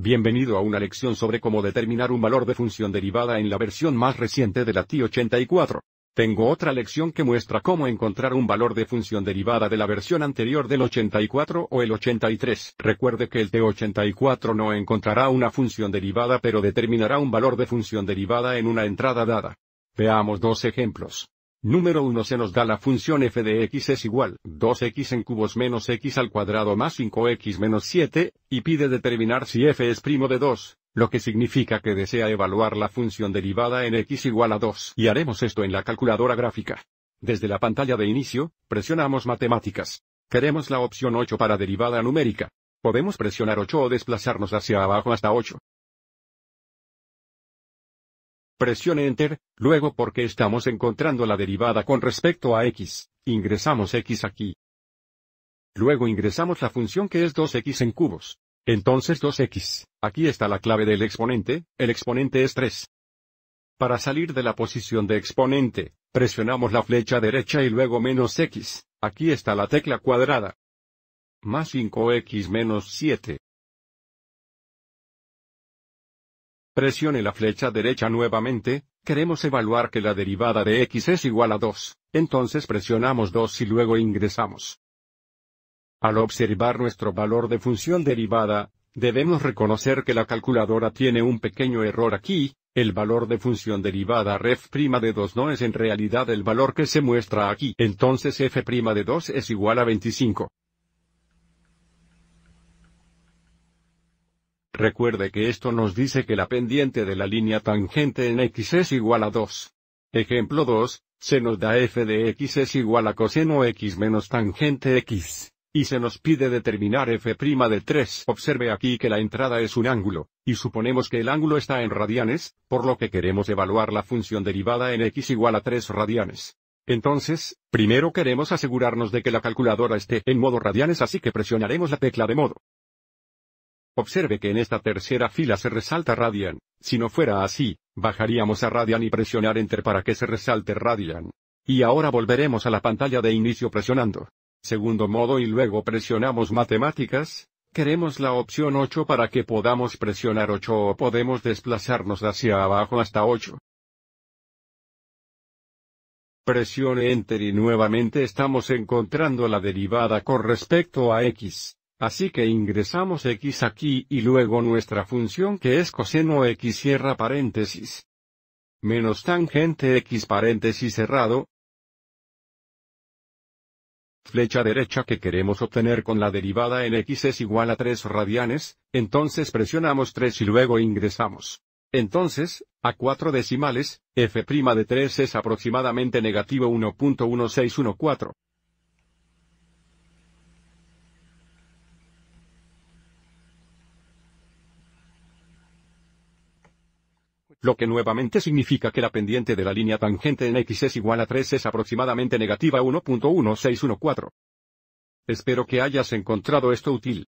Bienvenido a una lección sobre cómo determinar un valor de función derivada en la versión más reciente de la t 84 Tengo otra lección que muestra cómo encontrar un valor de función derivada de la versión anterior del 84 o el 83. Recuerde que el T84 no encontrará una función derivada pero determinará un valor de función derivada en una entrada dada. Veamos dos ejemplos. Número 1 se nos da la función f de x es igual 2x en cubos menos x al cuadrado más 5x menos 7, y pide determinar si f es primo de 2, lo que significa que desea evaluar la función derivada en x igual a 2 y haremos esto en la calculadora gráfica. Desde la pantalla de inicio, presionamos matemáticas. Queremos la opción 8 para derivada numérica. Podemos presionar 8 o desplazarnos hacia abajo hasta 8 presione Enter, luego porque estamos encontrando la derivada con respecto a x, ingresamos x aquí. Luego ingresamos la función que es 2x en cubos. Entonces 2x, aquí está la clave del exponente, el exponente es 3. Para salir de la posición de exponente, presionamos la flecha derecha y luego menos x, aquí está la tecla cuadrada. Más 5x menos 7, Presione la flecha derecha nuevamente, queremos evaluar que la derivada de x es igual a 2, entonces presionamos 2 y luego ingresamos. Al observar nuestro valor de función derivada, debemos reconocer que la calculadora tiene un pequeño error aquí, el valor de función derivada ref' de 2 no es en realidad el valor que se muestra aquí. Entonces f' de 2 es igual a 25. Recuerde que esto nos dice que la pendiente de la línea tangente en x es igual a 2. Ejemplo 2, se nos da f de x es igual a coseno x menos tangente x, y se nos pide determinar f' de 3. Observe aquí que la entrada es un ángulo, y suponemos que el ángulo está en radianes, por lo que queremos evaluar la función derivada en x igual a 3 radianes. Entonces, primero queremos asegurarnos de que la calculadora esté en modo radianes así que presionaremos la tecla de modo. Observe que en esta tercera fila se resalta Radian, si no fuera así, bajaríamos a Radian y presionar Enter para que se resalte Radian. Y ahora volveremos a la pantalla de inicio presionando. Segundo modo y luego presionamos Matemáticas, queremos la opción 8 para que podamos presionar 8 o podemos desplazarnos hacia abajo hasta 8. Presione Enter y nuevamente estamos encontrando la derivada con respecto a X. Así que ingresamos x aquí y luego nuestra función que es coseno x cierra paréntesis. Menos tangente x paréntesis cerrado. Flecha derecha que queremos obtener con la derivada en x es igual a 3 radianes, entonces presionamos 3 y luego ingresamos. Entonces, a 4 decimales, f' de 3 es aproximadamente negativo 1.1614. lo que nuevamente significa que la pendiente de la línea tangente en x es igual a 3 es aproximadamente negativa 1.1614. Espero que hayas encontrado esto útil.